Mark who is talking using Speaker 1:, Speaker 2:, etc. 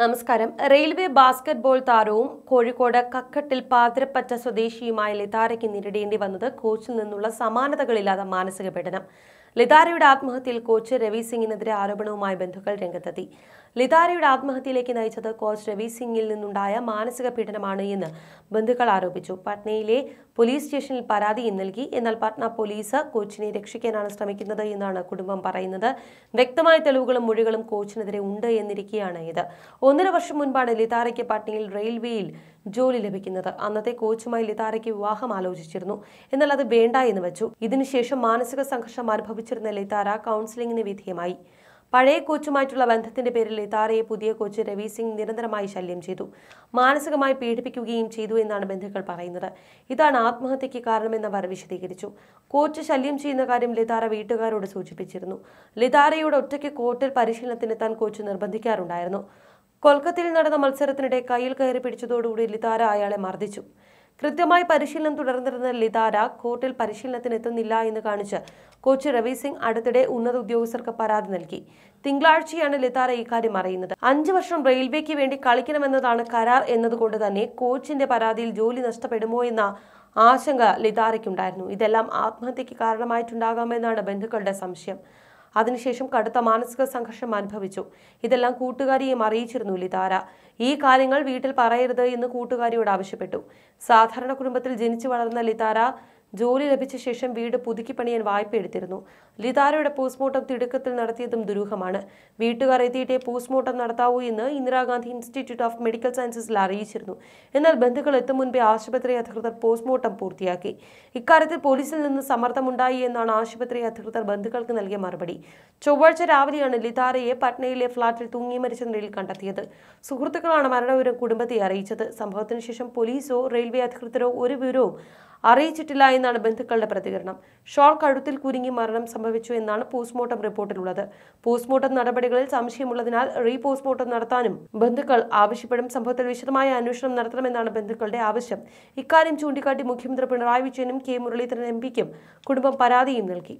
Speaker 1: നമസ്കാരം railway basketball താരവും കോഴിക്കോട് കക്കട്ടിൽ പാതിരപ്പറ്റ സ്വദേശിയുമായ ലിതാരയ്ക്ക് നേരിടേണ്ടി വന്നത് കോച്ചിൽ നിന്നുള്ള സമാനതകളില്ലാത്ത മാനസിക പീഡനം ലിതാരയുടെ ആത്മഹത്യയിൽ കോച്ച് രവി സിംഗിനെതിരെ ആരോപണവുമായി ബന്ധുക്കൾ രംഗത്തെത്തി ലിതാരയുടെ ആത്മഹത്യയിലേക്ക് നയിച്ചത് കോച്ച് രവി സിംഗിൽ നിന്നുണ്ടായ മാനസിക പീഡനമാണ് എന്ന് ബന്ധുക്കൾ ആരോപിച്ചു പട്നയിലെ പോലീസ് സ്റ്റേഷനിൽ പരാതി നൽകി എന്നാൽ പട്ന പോലീസ് കോച്ചിനെ രക്ഷിക്കാനാണ് ശ്രമിക്കുന്നത് എന്നാണ് കുടുംബം പറയുന്നത് വ്യക്തമായ തെളിവുകളും മൊഴികളും കോച്ചിനെതിരെ ഉണ്ട് എന്നിരിക്കുകയാണ് ഇത് ഒന്നര വർഷം മുൻപാണ് ലിതാരയ്ക്ക് പട്നയിൽ റെയിൽവേയിൽ ജോലി ലഭിക്കുന്നത് അന്നത്തെ കോച്ചുമായി ലിതാരയ്ക്ക് വിവാഹം ആലോചിച്ചിരുന്നു എന്നാൽ അത് വേണ്ട എന്ന് വെച്ചു ഇതിനുശേഷം മാനസിക സംഘർഷം അനുഭവിച്ചിരുന്ന ലിതാര കൗൺസിലിംഗിന് വിധേയമായി പഴയ കോച്ചുമായിട്ടുള്ള ബന്ധത്തിന്റെ പേരിൽ ലിതാരയെ പുതിയ കോച്ച് രവി സിംഗ് നിരന്തരമായി ശല്യം ചെയ്തു മാനസികമായി പീഡിപ്പിക്കുകയും ചെയ്തു എന്നാണ് ബന്ധുക്കൾ പറയുന്നത് ഇതാണ് ആത്മഹത്യയ്ക്ക് അവർ വിശദീകരിച്ചു കോച്ച് ശല്യം ചെയ്യുന്ന കാര്യം ലിതാര വീട്ടുകാരോട് സൂചിപ്പിച്ചിരുന്നു ലിതാരയുടെ ഒറ്റയ്ക്ക് കോട്ടിൽ പരിശീലനത്തിനെത്താൻ കോച്ച് നിർബന്ധിക്കാറുണ്ടായിരുന്നു കൊൽക്കത്തയിൽ നടന്ന മത്സരത്തിനിടെ കയ്യിൽ കയറി പിടിച്ചതോടുകൂടി ലിതാര അയാളെ മർദ്ദിച്ചു കൃത്യമായി പരിശീലനം തുടർന്നിരുന്ന ലിതാര കോർട്ടിൽ പരിശീലനത്തിന് എത്തുന്നില്ല എന്ന് കാണിച്ച് കോച്ച് രവി സിംഗ് അടുത്തിടെ ഉന്നത ഉദ്യോഗസ്ഥർക്ക് പരാതി നൽകി തിങ്കളാഴ്ചയാണ് ലിതാര ഇക്കാര്യം അറിയുന്നത് അഞ്ചു വർഷം റെയിൽവേക്ക് വേണ്ടി കളിക്കണമെന്നതാണ് കരാർ എന്നതുകൊണ്ട് തന്നെ കോച്ചിന്റെ പരാതിയിൽ ജോലി നഷ്ടപ്പെടുമോ എന്ന ആശങ്ക ലിതാരയ്ക്കുണ്ടായിരുന്നു ഇതെല്ലാം ആത്മഹത്യയ്ക്ക് കാരണമായിട്ടുണ്ടാകാമെന്നാണ് ബന്ധുക്കളുടെ സംശയം അതിനുശേഷം കടുത്ത മാനസിക സംഘർഷം അനുഭവിച്ചു ഇതെല്ലാം കൂട്ടുകാരിയെയും അറിയിച്ചിരുന്നു ലിതാര ഈ കാര്യങ്ങൾ വീട്ടിൽ പറയരുത് എന്ന് കൂട്ടുകാരിയോട് ആവശ്യപ്പെട്ടു സാധാരണ കുടുംബത്തിൽ ജനിച്ചു വളർന്ന ലിതാര ജോലി ലഭിച്ച ശേഷം വീട് പുതുക്കിപ്പണിയാൻ പണിയാൻ വായ്പയെടുത്തിരുന്നു ലിതാരയുടെ പോസ്റ്റ്മോർട്ടം തിടുക്കത്തിൽ നടത്തിയതും ദുരൂഹമാണ് വീട്ടുകാർ എത്തിയിട്ടേ പോസ്റ്റ്മോർട്ടം നടത്താവൂ എന്ന് ഇന്ദിരാഗാന്ധി ഇൻസ്റ്റിറ്റ്യൂട്ട് ഓഫ് മെഡിക്കൽ സയൻസസിൽ അറിയിച്ചിരുന്നു എന്നാൽ ബന്ധുക്കൾ എത്തും മുൻപേ ആശുപത്രി അധികൃതർ പോസ്റ്റ്മോർട്ടം പൂർത്തിയാക്കി ഇക്കാര്യത്തിൽ പോലീസിൽ നിന്ന് സമ്മർദ്ദമുണ്ടായി എന്നാണ് ആശുപത്രി അധികൃതർ ബന്ധുക്കൾക്ക് നൽകിയ മറുപടി ചൊവ്വാഴ്ച രാവിലെയാണ് ലിതാരയെ പട്നയിലെ ഫ്ളാറ്റിൽ തൂങ്ങി മരിച്ച നിലയിൽ കണ്ടെത്തിയത് സുഹൃത്തുക്കളാണ് മരണവിവരം കുടുംബത്തെ അറിയിച്ചത് സംഭവത്തിന് ശേഷം പോലീസോ റെയിൽവേ അധികൃതരോ ഒരു വിവരവും അറിയിച്ചിട്ടില്ല എന്നാണ് ബന്ധുക്കളുടെ പ്രതികരണം ഷോൾ കഴുത്തിൽ കുരുങ്ങി മരണം സംഭവിച്ചു എന്നാണ് പോസ്റ്റ്മോർട്ടം റിപ്പോർട്ടിലുള്ളത് പോസ്റ്റ്മോർട്ടം നടപടികളിൽ സംശയമുള്ളതിനാൽ റീ പോസ്റ്റ്മോർട്ടം നടത്താനും ബന്ധുക്കൾ ആവശ്യപ്പെടും സംഭവത്തിൽ വിശദമായ അന്വേഷണം നടത്തണമെന്നാണ് ബന്ധുക്കളുടെ ആവശ്യം ഇക്കാര്യം ചൂണ്ടിക്കാട്ടി മുഖ്യമന്ത്രി പിണറായി വിജയനും കെ മുരളീധരൻ എം കുടുംബം പരാതിയും നൽകി